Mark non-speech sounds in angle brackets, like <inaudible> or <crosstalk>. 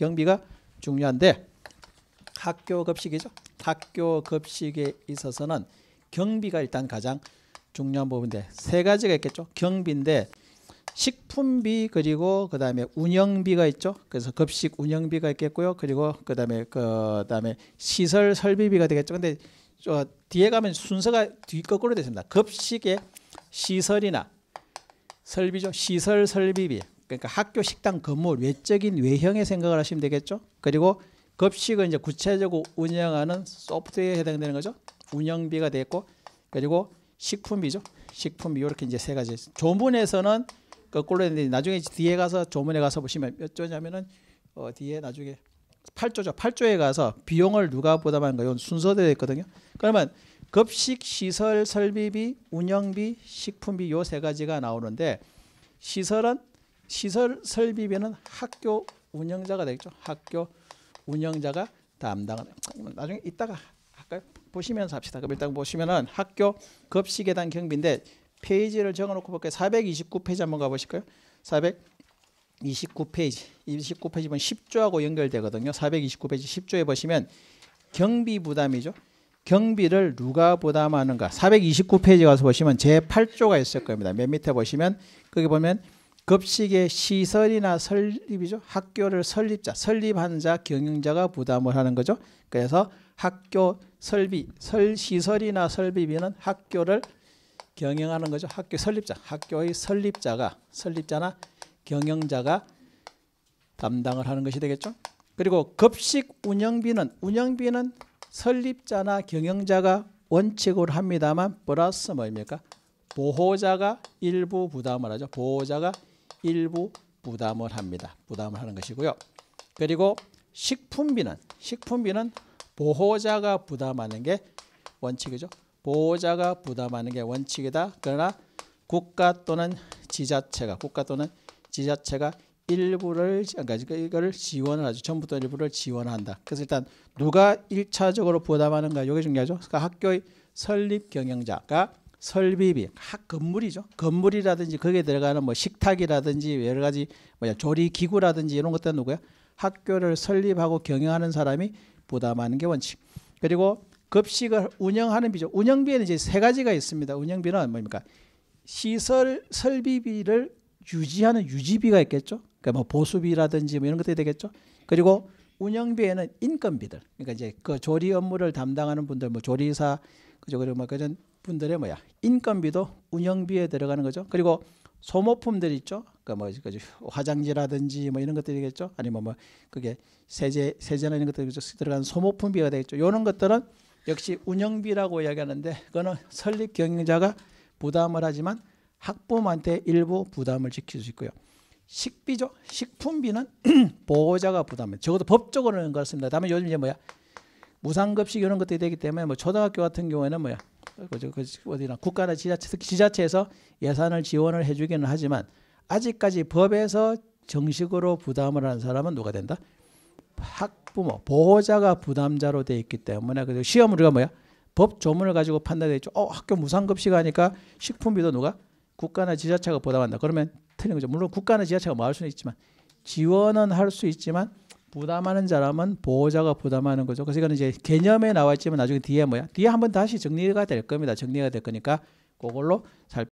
경비가 중요한데 학교 급식이죠. 학교 급식에 있어서는 경비가 일단 가장 중요한 부분인데 세 가지가 있겠죠. 경비인데 식품비 그리고 그다음에 운영비가 있죠. 그래서 급식 운영비가 있겠고요. 그리고 그다음에 그다음에 시설 설비비가 되겠죠. 근데 저 뒤에 가면 순서가 뒤 거꾸로 되어 있습니다. 급식의 시설이나 설비죠. 시설 설비비 그러니까 학교 식당 건물 외적인 외형의 생각을 하시면 되겠죠. 그리고 급식은 이제 구체적으로 운영하는 소프트웨어에 해당되는 거죠. 운영비가 됐고 그리고 식품비죠. 식품비 이렇게 이제 세 가지. 조문에서는 거꾸로 되는데 나중에 뒤에 가서 조문에 가서 보시면 몇 조냐면은 어 뒤에 나중에 8조죠. 8조에 가서 비용을 누가 부담하는 거요건 순서대로 있거든요. 그러면 급식 시설 설비비, 운영비, 식품비 요 세 가지가 나오는데 시설은 시설 설비비는 학교 운영자가 되겠죠. 학교 운영자가 담당을 나중에 이따가 아까 보시면서 합시다. 그럼 일단 보시면은 학교 급식에 대한 경비인데 페이지를 적어놓고 볼게요. 429페이지 한번 가보실까요? 429페이지. 29페이지 보면 10조하고 연결되거든요. 429페이지 10조에 보시면 경비 부담이죠. 경비를 누가 부담하는가. 429페이지 가서 보시면 제8조가 있을 겁니다. 맨 밑에 보시면 거기 보면 급식의 시설이나 설립이죠. 학교를 설립자, 설립한 자, 경영자가 부담을 하는 거죠. 그래서 학교 설비, 설 시설이나 설비비는 학교를 경영하는 거죠. 학교 설립자, 학교의 설립자가 설립자나 경영자가 담당을 하는 것이 되겠죠. 그리고 급식 운영비는 운영비는 설립자나 경영자가 원칙으로 합니다만 플러스 뭐입니까? 보호자가 일부 부담을 하죠. 보호자가 일부 부담을 합니다. 부담을 하는 것이고요. 그리고 식품비는 식품비는 보호자가 부담하는 게 원칙이죠. 보호자가 부담하는 게 원칙이다. 그러나 국가 또는 지자체가 국가 또는 지자체가 일부를 그러니까 이거를 지원을 하죠. 전부터 일부를 지원한다. 그래서 일단 누가 일차적으로 부담하는가 이게 중요하죠. 그러니까 학교의 설립 경영자가 설비비 학 건물이죠. 건물이라든지 거기에 들어가는 뭐 식탁이라든지 여러 가지 뭐야 조리 기구라든지 이런 것들은 누구야? 학교를 설립하고 경영하는 사람이 부담하는 게 원칙. 그리고 급식을 운영하는 비죠. 운영비에는 이제 세 가지가 있습니다. 운영비는 뭡니까? 시설 설비비를 유지하는 유지비가 있겠죠. 그러니까 뭐 보수비라든지 뭐 이런 것들이 되겠죠. 그리고 운영비에는 인건비들. 그러니까 이제 그 조리 업무를 담당하는 분들, 뭐 조리사, 그죠, 그리고 뭐 그런 분들의 뭐야 인건비도 운영비에 들어가는 거죠. 그리고 소모품들 있죠. 그뭐 그러니까 화장지라든지 뭐 이런 것들이겠죠. 아니면 뭐 그게 세제 세제나 이런 것들 이 들어간 소모품비가 되겠죠. 이런 것들은 역시 운영비라고 이야기하는데 그거는 설립 경영자가 부담을 하지만 학부모한테 일부 부담을 지킬 수 있고요. 식비죠. 식품비는 <clears throat> 보호자가 부담해. 적어도 법적으로는 그렇습니다. 다만 요즘 이제 뭐야 무상급식 이런 것들이 되기 때문에 뭐 초등학교 같은 경우에는 뭐야 그그 어디나 국가나 지자체 지자체에서 예산을 지원을 해주기는 하지만 아직까지 법에서 정식으로 부담을 하는 사람은 누가 된다? 학부모 보호자가 부담자로 돼 있기 때문에 그 시험 우리가 뭐야? 법 조문을 가지고 판단했죠. 어 학교 무상급식하니까 식품비도 누가 국가나 지자체가 부담한다. 그러면 틀린 거죠. 물론 국가나 지자체가 뭐할 수는 있지만 지원은 할 수 있지만 부담하는 사람은 보호자가 부담하는 거죠. 그래서 이거는 이제 개념에 나와 있지만 나중에 뒤에 뭐야? 뒤에 한번 다시 정리가 될 겁니다. 정리가 될 거니까 그걸로 살